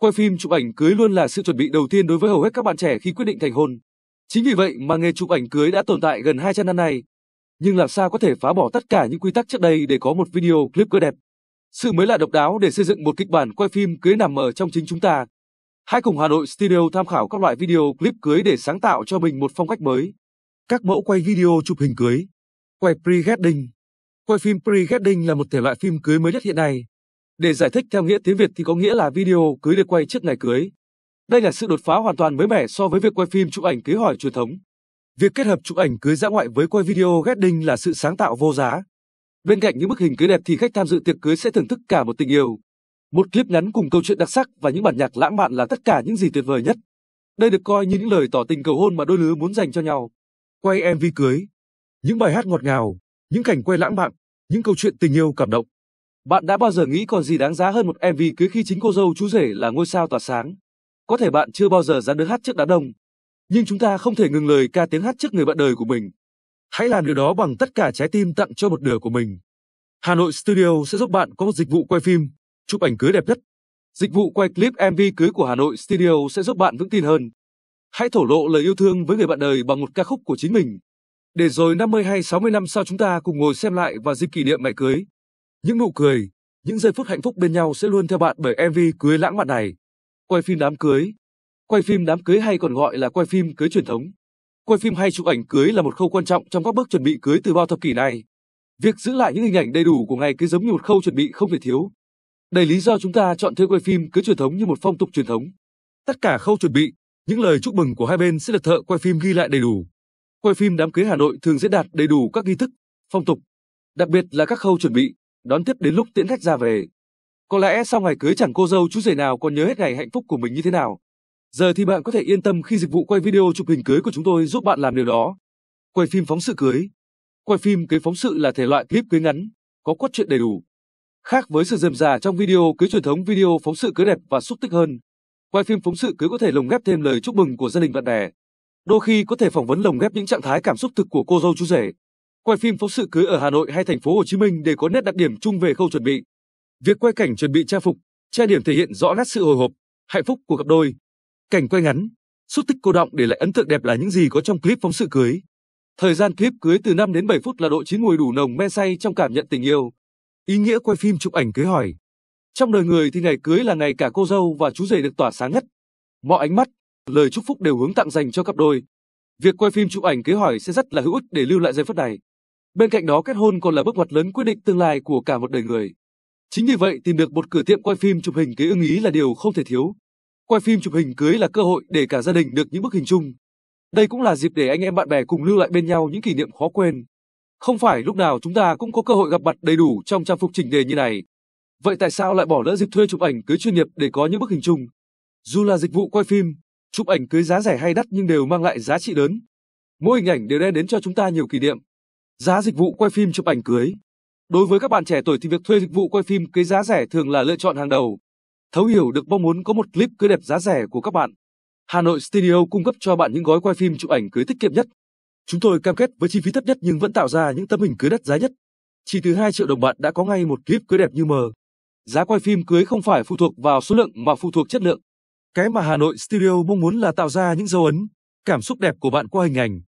Quay phim chụp ảnh cưới luôn là sự chuẩn bị đầu tiên đối với hầu hết các bạn trẻ khi quyết định thành hôn. Chính vì vậy mà nghề chụp ảnh cưới đã tồn tại gần 200 năm nay. Nhưng làm sao có thể phá bỏ tất cả những quy tắc trước đây để có một video clip cưới đẹp? Sự mới lạ độc đáo để xây dựng một kịch bản quay phim cưới nằm ở trong chính chúng ta. Hãy cùng Hà Nội Studio tham khảo các loại video clip cưới để sáng tạo cho mình một phong cách mới. Các mẫu quay video chụp hình cưới, quay pre-wedding. Quay phim pre-wedding là một thể loại phim cưới mới nhất hiện nay. Để giải thích theo nghĩa tiếng Việt thì có nghĩa là video cưới được quay trước ngày cưới. Đây là sự đột phá hoàn toàn mới mẻ so với việc quay phim chụp ảnh cưới hỏi truyền thống. Việc kết hợp chụp ảnh cưới dã ngoại với quay video wedding là sự sáng tạo vô giá. Bên cạnh những bức hình cưới đẹp thì khách tham dự tiệc cưới sẽ thưởng thức cả một tình yêu. Một clip ngắn cùng câu chuyện đặc sắc và những bản nhạc lãng mạn là tất cả những gì tuyệt vời nhất. Đây được coi như những lời tỏ tình cầu hôn mà đôi lứa muốn dành cho nhau. Quay MV cưới, những bài hát ngọt ngào, những cảnh quay lãng mạn, những câu chuyện tình yêu cảm động. Bạn đã bao giờ nghĩ còn gì đáng giá hơn một MV cưới khi chính cô dâu chú rể là ngôi sao tỏa sáng? Có thể bạn chưa bao giờ dám đứng hát trước đám đông, nhưng chúng ta không thể ngừng lời ca tiếng hát trước người bạn đời của mình. Hãy làm điều đó bằng tất cả trái tim tặng cho một nửa của mình. Hà Nội Studio sẽ giúp bạn có một dịch vụ quay phim, chụp ảnh cưới đẹp nhất. Dịch vụ quay clip MV cưới của Hà Nội Studio sẽ giúp bạn vững tin hơn. Hãy thổ lộ lời yêu thương với người bạn đời bằng một ca khúc của chính mình. Để rồi 50 hay 60 năm sau chúng ta cùng ngồi xem lại và dịp kỷ niệm ngày cưới. Những nụ cười, những giây phút hạnh phúc bên nhau sẽ luôn theo bạn bởi MV cưới lãng mạn này. Quay phim đám cưới Quay phim đám cưới hay còn gọi là quay phim cưới truyền thống. Quay phim hay chụp ảnh cưới là một khâu quan trọng trong các bước chuẩn bị cưới từ bao thập kỷ này. Việc giữ lại những hình ảnh đầy đủ của ngày cưới giống như một khâu chuẩn bị không thể thiếu. Đây lý do chúng ta chọn thuê quay phim cưới truyền thống như một phong tục truyền thống. Tất cả khâu chuẩn bị, những lời chúc mừng của hai bên sẽ được thợ quay phim ghi lại đầy đủ. Quay phim đám cưới Hà Nội thường diễn đạt đầy đủ các nghi thức, phong tục, đặc biệt là các khâu chuẩn bị, đón tiếp đến lúc tiễn khách ra về. Có lẽ sau ngày cưới chẳng cô dâu chú rể nào còn nhớ hết ngày hạnh phúc của mình như thế nào. Giờ thì bạn có thể yên tâm khi dịch vụ quay video chụp hình cưới của chúng tôi giúp bạn làm điều đó. Quay phim phóng sự cưới. Quay phim cưới phóng sự là thể loại clip cưới ngắn, có cốt truyện đầy đủ. Khác với sự dườm rà trong video cưới truyền thống, video phóng sự cưới đẹp và xúc tích hơn. Quay phim phóng sự cưới có thể lồng ghép thêm lời chúc mừng của gia đình bạn bè. Đôi khi có thể phỏng vấn lồng ghép những trạng thái cảm xúc thực của cô dâu chú rể quay phim phóng sự cưới ở Hà Nội hay thành phố Hồ Chí Minh để có nét đặc điểm chung về khâu chuẩn bị. Việc quay cảnh chuẩn bị trang phục, trang điểm thể hiện rõ nét sự hồi hộp, hạnh phúc của cặp đôi. Cảnh quay ngắn, xúc tích cô động để lại ấn tượng đẹp là những gì có trong clip phóng sự cưới. Thời gian clip cưới từ 5 đến 7 phút là độ chín mùi đủ nồng men say trong cảm nhận tình yêu. Ý nghĩa quay phim chụp ảnh cưới hỏi. Trong đời người thì ngày cưới là ngày cả cô dâu và chú rể được tỏa sáng nhất. Mọi ánh mắt, lời chúc phúc đều hướng tặng dành cho cặp đôi. Việc quay phim chụp ảnh cưới hỏi sẽ rất là hữu ích để lưu lại giây phút này. Bên cạnh đó kết hôn còn là bước ngoặt lớn quyết định tương lai của cả một đời người. Chính vì vậy tìm được một cửa tiệm quay phim chụp hình cưới ưng ý là điều không thể thiếu. Quay phim chụp hình cưới là cơ hội để cả gia đình được những bức hình chung. Đây cũng là dịp để anh em bạn bè cùng lưu lại bên nhau những kỷ niệm khó quên. Không phải lúc nào chúng ta cũng có cơ hội gặp mặt đầy đủ trong trang phục chỉnh đề như này. Vậy tại sao lại bỏ lỡ dịp thuê chụp ảnh cưới chuyên nghiệp để có những bức hình chung? Dù là dịch vụ quay phim, chụp ảnh cưới giá rẻ hay đắt nhưng đều mang lại giá trị lớn. Mỗi hình ảnh đều đem đến cho chúng ta nhiều kỷ niệm. Giá dịch vụ quay phim chụp ảnh cưới. Đối với các bạn trẻ tuổi thì việc thuê dịch vụ quay phim cưới giá rẻ thường là lựa chọn hàng đầu. Thấu hiểu được mong muốn có một clip cưới đẹp giá rẻ của các bạn. Hà Nội Studio cung cấp cho bạn những gói quay phim chụp ảnh cưới tiết kiệm nhất. Chúng tôi cam kết với chi phí thấp nhất nhưng vẫn tạo ra những tấm hình cưới đắt giá nhất. Chỉ từ 2 triệu đồng bạn đã có ngay một clip cưới đẹp như mơ. Giá quay phim cưới không phải phụ thuộc vào số lượng mà phụ thuộc chất lượng. Cái mà Hà Nội Studio mong muốn là tạo ra những dấu ấn, cảm xúc đẹp của bạn qua hình ảnh.